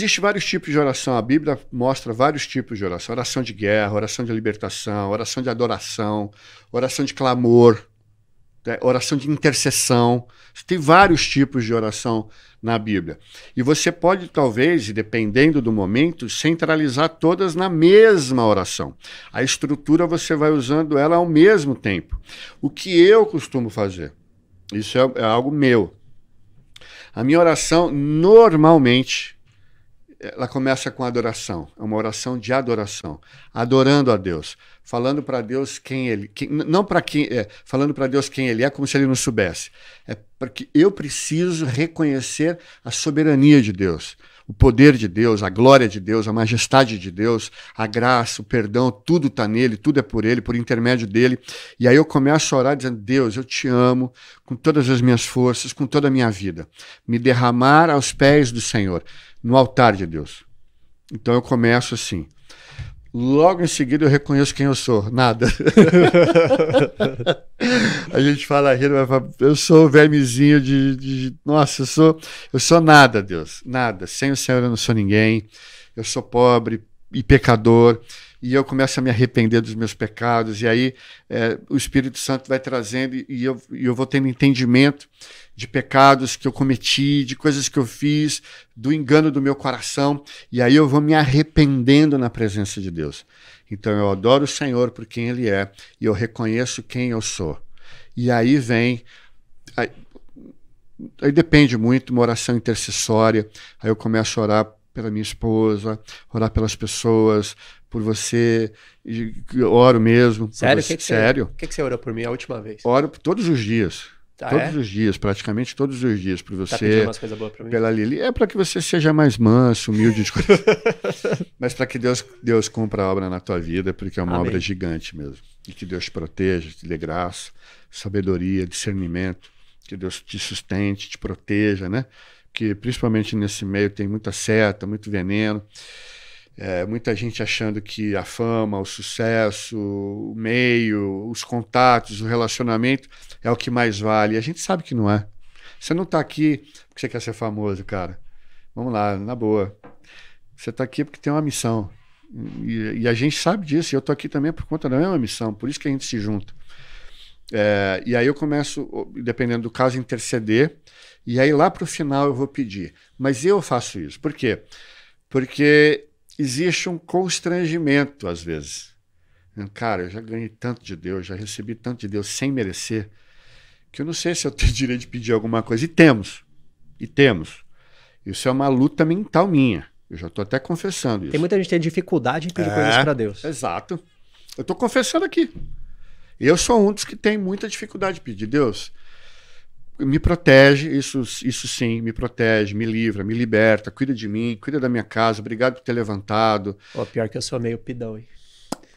Existem vários tipos de oração. A Bíblia mostra vários tipos de oração: oração de guerra, oração de libertação, oração de adoração, oração de clamor, né? oração de intercessão. Tem vários tipos de oração na Bíblia. E você pode, talvez, dependendo do momento, centralizar todas na mesma oração. A estrutura você vai usando ela ao mesmo tempo. O que eu costumo fazer, isso é, é algo meu. A minha oração, normalmente, ela começa com adoração, é uma oração de adoração, adorando a Deus, falando para Deus quem ele, quem, não para quem, é, falando para Deus quem ele é, como se ele não soubesse. É porque eu preciso reconhecer a soberania de Deus, o poder de Deus, a glória de Deus, a majestade de Deus, a graça, o perdão, tudo está nele, tudo é por ele, por intermédio dele. E aí eu começo a orar dizendo: Deus, eu te amo com todas as minhas forças, com toda a minha vida. Me derramar aos pés do Senhor no altar de Deus. Então eu começo assim. Logo em seguida eu reconheço quem eu sou. Nada. a gente fala rindo, mas fala, eu sou o vermezinho de, de, Nossa, eu sou, eu sou nada, Deus. Nada. Sem o Senhor eu não sou ninguém. Eu sou pobre e pecador e eu começo a me arrepender dos meus pecados, e aí é, o Espírito Santo vai trazendo e eu, e eu vou tendo entendimento de pecados que eu cometi, de coisas que eu fiz, do engano do meu coração, e aí eu vou me arrependendo na presença de Deus. Então eu adoro o Senhor por quem Ele é e eu reconheço quem eu sou. E aí vem. Aí, aí depende muito, uma oração intercessória. Aí eu começo a orar pela minha esposa, orar pelas pessoas, por você. oro mesmo. Sério? Você, que que sério. O que, que você orou por mim a última vez? Oro todos os dias. Ah, todos é? os dias, praticamente todos os dias, por tá você. Tá pra mim? Pela Lili. É para que você seja mais manso, humilde de Mas para que Deus, Deus cumpra a obra na tua vida, porque é uma Amém. obra gigante mesmo. E que Deus te proteja, te dê graça, sabedoria, discernimento. Que Deus te sustente, te proteja, né? Que principalmente nesse meio tem muita seta, muito veneno. É, muita gente achando que a fama, o sucesso, o meio, os contatos, o relacionamento é o que mais vale. A gente sabe que não é. Você não está aqui porque você quer ser famoso, cara. Vamos lá, na boa. Você está aqui porque tem uma missão. E, e, a gente sabe disso. E eu estou aqui também por conta da mesma missão. Por isso que a gente se junta. É, e aí eu começo, dependendo do caso, interceder. E aí lá para o final eu vou pedir. Mas eu faço isso. Por quê? Porque existe um constrangimento às vezes. Hum, cara, eu já ganhei tanto de Deus, já recebi tanto de Deus sem merecer, que eu não sei se eu tenho direito de pedir alguma coisa. E temos. E temos. Isso é uma luta mental minha. Eu já estou até confessando isso. Tem muita gente que tem dificuldade em pedir é, coisas para Deus. Exato. Eu estou confessando aqui. Eu sou um dos que tem muita dificuldade de pedir. Deus, me protege, isso, isso sim, me protege, me livra, me liberta, cuida de mim, cuida da minha casa, obrigado por ter levantado. Oh, pior que eu sou meio pidão, hein?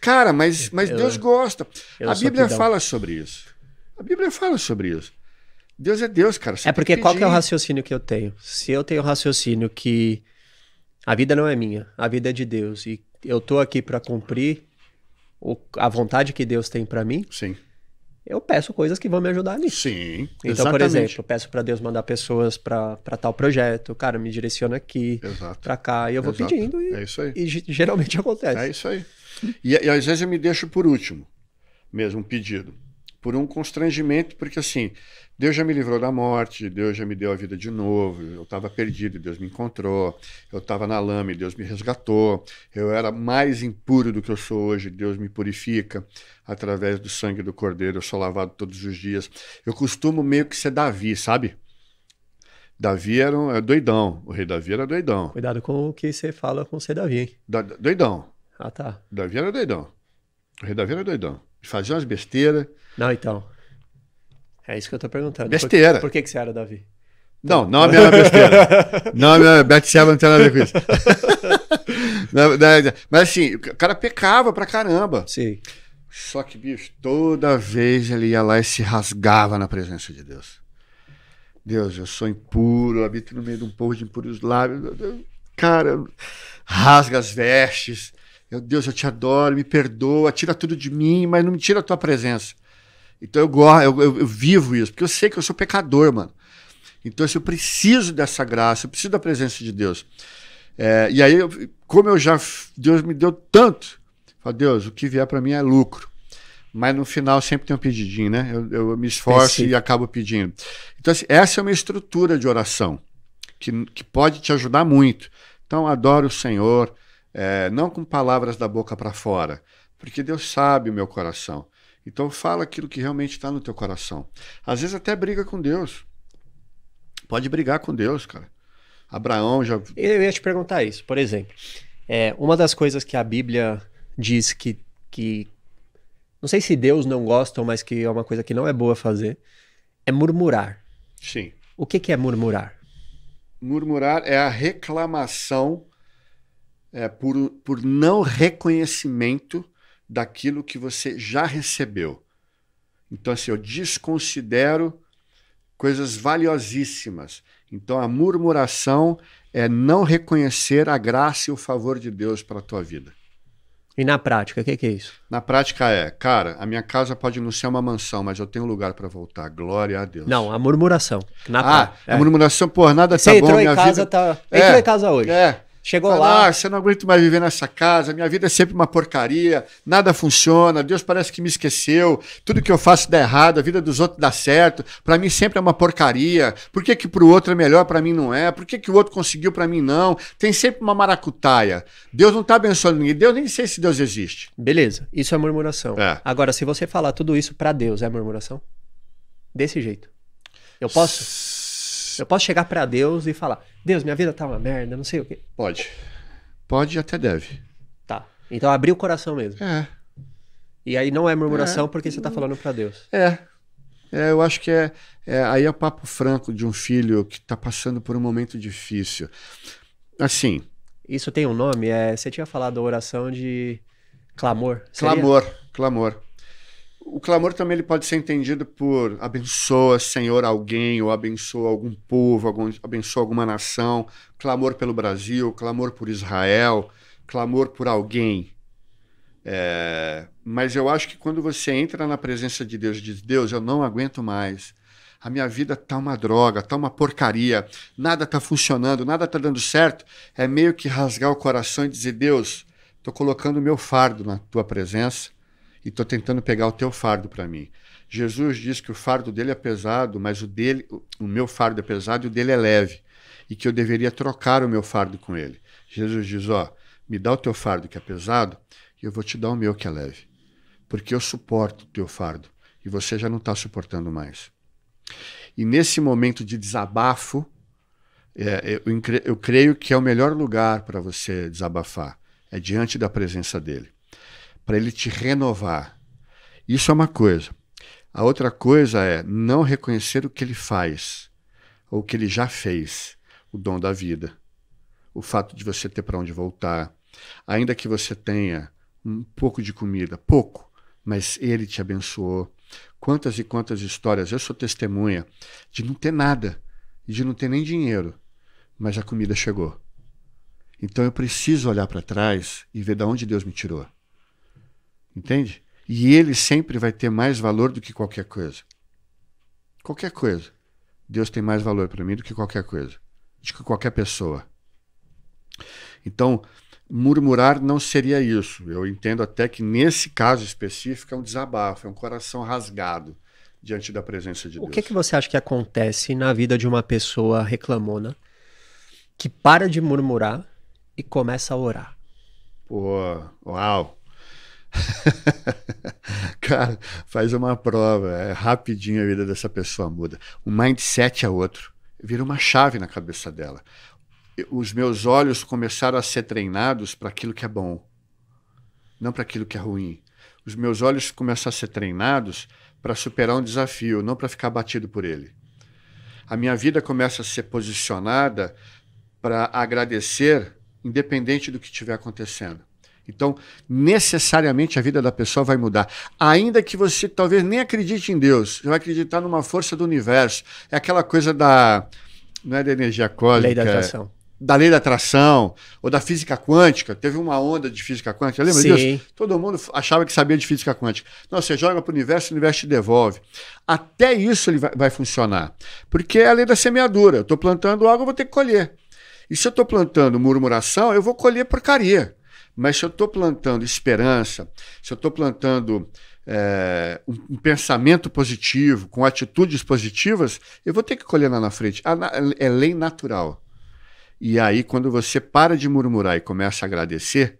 Cara, mas, mas eu, Deus gosta. A Bíblia fala sobre isso. A Bíblia fala sobre isso. Deus é Deus, cara. é porque qual que é o raciocínio que eu tenho? Se eu tenho o raciocínio que a vida não é minha, a vida é de Deus, e eu tô aqui para cumprir o, a vontade que Deus tem para mim. Sim eu peço coisas que vão me ajudar nisso. Sim. Então, exatamente. por exemplo, peço para Deus mandar pessoas para tal projeto, cara, me direciona aqui, para cá, e eu vou Exato. pedindo e, é isso aí. e geralmente acontece. É isso aí. E, e às vezes eu me deixo por último, mesmo um pedido por um constrangimento, porque assim, Deus já me livrou da morte, Deus já me deu a vida de novo, eu estava perdido, Deus me encontrou, eu estava na lama e Deus me resgatou, eu era mais impuro do que eu sou hoje, Deus me purifica através do sangue do Cordeiro, eu sou lavado todos os dias. Eu costumo meio que ser Davi, sabe? Davi era um, é, doidão, o rei Davi era doidão. Cuidado com o que você fala com ser Davi, hein? doidão. Ah, tá. Davi era doidão. O rei Davi era doidão. Fazia umas besteiras. Não, então. É isso que eu tô perguntando. Besteira. Por, por que, que você era Davi? Não, não a é minha besteira. não, a minha é, Betseba não tem nada a ver com isso. não, não, é, mas assim, o cara pecava pra caramba. Sim. Só que, bicho, toda vez ele ia lá e se rasgava na presença de Deus. Deus, eu sou impuro, habito no meio de um povo de impuros lábios. Cara, rasga as vestes, Deus, eu te adoro, me perdoa, tira tudo de mim, mas não me tira a tua presença. Então eu, gosto, eu, eu, eu vivo isso, porque eu sei que eu sou pecador, mano. Então eu preciso dessa graça, eu preciso da presença de Deus. É, e aí, eu, como eu já. Deus me deu tanto. Falei, Deus, o que vier para mim é lucro. Mas no final sempre tem um pedidinho, né? Eu, eu me esforço Pensei. e acabo pedindo. Então, assim, essa é uma estrutura de oração que, que pode te ajudar muito. Então, adoro o Senhor, é, não com palavras da boca para fora, porque Deus sabe o meu coração. Então fala aquilo que realmente está no teu coração. Às vezes até briga com Deus. Pode brigar com Deus, cara. Abraão já. Eu ia te perguntar isso, por exemplo. É, uma das coisas que a Bíblia diz que, que. Não sei se Deus não gosta, mas que é uma coisa que não é boa fazer, é murmurar. Sim. O que, que é murmurar? Murmurar é a reclamação é, por, por não reconhecimento daquilo que você já recebeu. Então, assim, eu desconsidero coisas valiosíssimas. Então, a murmuração é não reconhecer a graça e o favor de Deus para a tua vida. E na prática, o que, que, é isso? Na prática é, cara, a minha casa pode não ser uma mansão, mas eu tenho lugar para voltar. Glória a Deus. Não, a murmuração. ah, pra... é. a murmuração, pô, nada Você tá bom. Você casa, vida... tá... entrou em é, casa hoje. É. Chegou Fala, lá. Ah, você não aguento mais viver nessa casa, minha vida é sempre uma porcaria, nada funciona, Deus parece que me esqueceu, tudo que eu faço dá errado, a vida dos outros dá certo, para mim sempre é uma porcaria, por que que pro outro é melhor, para mim não é, por que que o outro conseguiu, para mim não, tem sempre uma maracutaia, Deus não tá abençoando ninguém, Deus nem sei se Deus existe. Beleza, isso é murmuração. É. Agora, se você falar tudo isso para Deus, é murmuração? Desse jeito. Eu posso? S... Eu posso chegar para Deus e falar, Deus, minha vida tá uma merda, não sei o quê. Pode. Pode e até deve. Tá. Então abrir o coração mesmo. É. E aí não é murmuração é. porque você tá falando para Deus. É. é. eu acho que é, é. Aí é o papo franco de um filho que tá passando por um momento difícil. Assim. Isso tem um nome? É, você tinha falado oração de clamor. Seria? Clamor, clamor. O clamor também ele pode ser entendido por abençoa, Senhor, alguém, ou abençoa algum povo, algum, abençoa alguma nação, clamor pelo Brasil, clamor por Israel, clamor por alguém. É, mas eu acho que quando você entra na presença de Deus e diz: Deus, eu não aguento mais, a minha vida tá uma droga, tá uma porcaria, nada tá funcionando, nada tá dando certo, é meio que rasgar o coração e dizer: Deus, tô colocando o meu fardo na tua presença e estou tentando pegar o teu fardo para mim. Jesus diz que o fardo dele é pesado, mas o dele, o meu fardo é pesado e o dele é leve, e que eu deveria trocar o meu fardo com ele. Jesus diz: ó, me dá o teu fardo que é pesado, e eu vou te dar o meu que é leve, porque eu suporto o teu fardo e você já não está suportando mais. E nesse momento de desabafo, é, eu, eu creio que é o melhor lugar para você desabafar, é diante da presença dele para ele te renovar. Isso é uma coisa. A outra coisa é não reconhecer o que ele faz, ou o que ele já fez, o dom da vida. O fato de você ter para onde voltar, ainda que você tenha um pouco de comida, pouco, mas ele te abençoou. Quantas e quantas histórias, eu sou testemunha de não ter nada, de não ter nem dinheiro, mas a comida chegou. Então eu preciso olhar para trás e ver de onde Deus me tirou. Entende? E ele sempre vai ter mais valor do que qualquer coisa. Qualquer coisa. Deus tem mais valor para mim do que qualquer coisa, do que qualquer pessoa. Então, murmurar não seria isso. Eu entendo até que nesse caso específico é um desabafo, é um coração rasgado diante da presença de o Deus. O que, é que você acha que acontece na vida de uma pessoa reclamona que para de murmurar e começa a orar? Pô, uau! Cara, faz uma prova, é rapidinho a vida dessa pessoa muda. O um mindset é outro, vira uma chave na cabeça dela. Os meus olhos começaram a ser treinados para aquilo que é bom, não para aquilo que é ruim. Os meus olhos começaram a ser treinados para superar um desafio, não para ficar batido por ele. A minha vida começa a ser posicionada para agradecer, independente do que estiver acontecendo. Então, necessariamente a vida da pessoa vai mudar. Ainda que você talvez nem acredite em Deus, você vai acreditar numa força do universo. É aquela coisa da. Não é da energia cósmica. Lei da atração. Da lei da atração, ou da física quântica. Teve uma onda de física quântica, lembra Sim. disso? Todo mundo achava que sabia de física quântica. Não, você joga para o universo, o universo te devolve. Até isso ele vai, vai funcionar. Porque é a lei da semeadura. Eu estou plantando algo, eu vou ter que colher. E se eu estou plantando murmuração, eu vou colher porcaria. Mas se eu estou plantando esperança, se eu estou plantando é, um, um, pensamento positivo, com atitudes positivas, eu vou ter que colher lá na frente. É lei natural. E aí, quando você para de murmurar e começa a agradecer,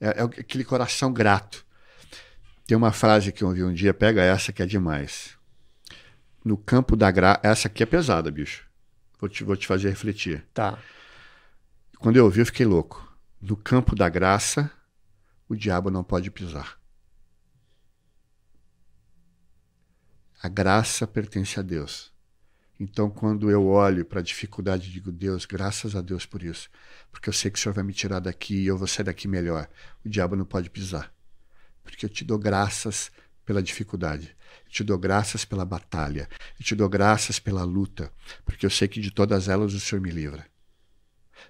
é, é aquele coração grato. Tem uma frase que eu ouvi um dia, pega essa que é demais. No campo da graça. Essa aqui é pesada, bicho. Vou te, vou te fazer refletir. Tá. Quando eu ouvi, eu fiquei louco no campo da graça, o diabo não pode pisar. A graça pertence a Deus. Então, quando eu olho para a dificuldade, digo, Deus, graças a Deus por isso, porque eu sei que o Senhor vai me tirar daqui e eu vou sair daqui melhor. O diabo não pode pisar, porque eu te dou graças pela dificuldade. Eu te dou graças pela batalha. Eu te dou graças pela luta, porque eu sei que de todas elas o Senhor me livra.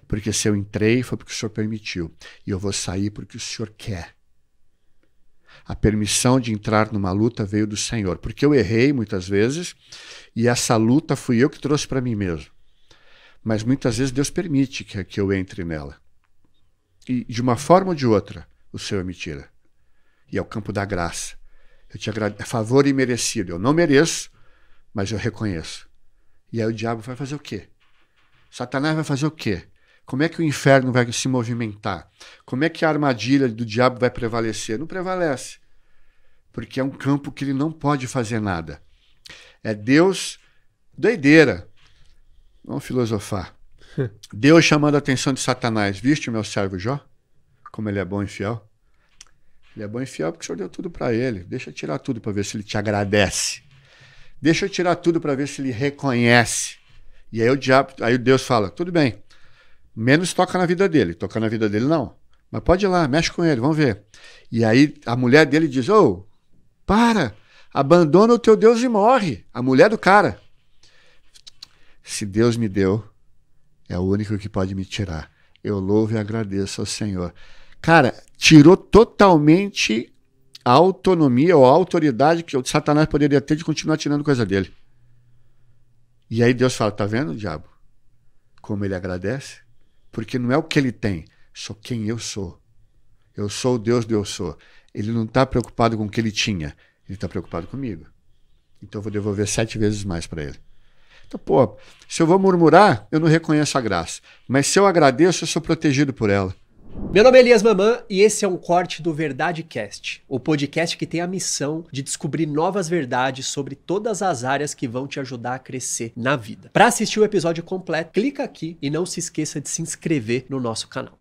Porque se eu entrei, foi porque o Senhor permitiu. E eu vou sair porque o Senhor quer. A permissão de entrar numa luta veio do Senhor. Porque eu errei muitas vezes e essa luta fui eu que trouxe para mim mesmo. Mas muitas vezes Deus permite que, que eu entre nela. E de uma forma ou de outra, o Senhor me tira. E é o campo da graça. Eu te agradeço. É favor imerecido. Eu não mereço, mas eu reconheço. E aí o diabo vai fazer o quê? Satanás vai fazer o quê? Como é que o inferno vai se movimentar? Como é que a armadilha do diabo vai prevalecer? Não prevalece. Porque é um campo que ele não pode fazer nada. É Deus doideira. Vamos filosofar. Deus chamando a atenção de Satanás. Viste o meu servo Jó? Como ele é bom e fiel. Ele é bom e fiel porque o Senhor deu tudo para ele. Deixa eu tirar tudo para ver se ele te agradece. Deixa eu tirar tudo para ver se ele reconhece. E aí o diabo, aí Deus fala: "Tudo bem menos toca na vida dele. Tocar na vida dele, não. Mas pode ir lá, mexe com ele, vamos ver. E aí a mulher dele diz: Ô, oh, para, abandona o teu Deus e morre. A mulher do cara. Se Deus me deu, é o único que pode me tirar. Eu louvo e agradeço ao Senhor. Cara, tirou totalmente a autonomia ou a autoridade que o Satanás poderia ter de continuar tirando coisa dele. E aí Deus fala: tá vendo, diabo? Como ele agradece? Porque não é o que ele tem, sou quem eu sou. Eu sou o Deus do eu sou. Ele não está preocupado com o que ele tinha, ele está preocupado comigo. Então eu vou devolver sete vezes mais para ele. Então, pô, se eu vou murmurar, eu não reconheço a graça. Mas se eu agradeço, eu sou protegido por ela. Meu nome é Elias Mamã e esse é um corte do Verdade Cast, o podcast que tem a missão de descobrir novas verdades sobre todas as áreas que vão te ajudar a crescer na vida. Para assistir o episódio completo, clica aqui e não se esqueça de se inscrever no nosso canal.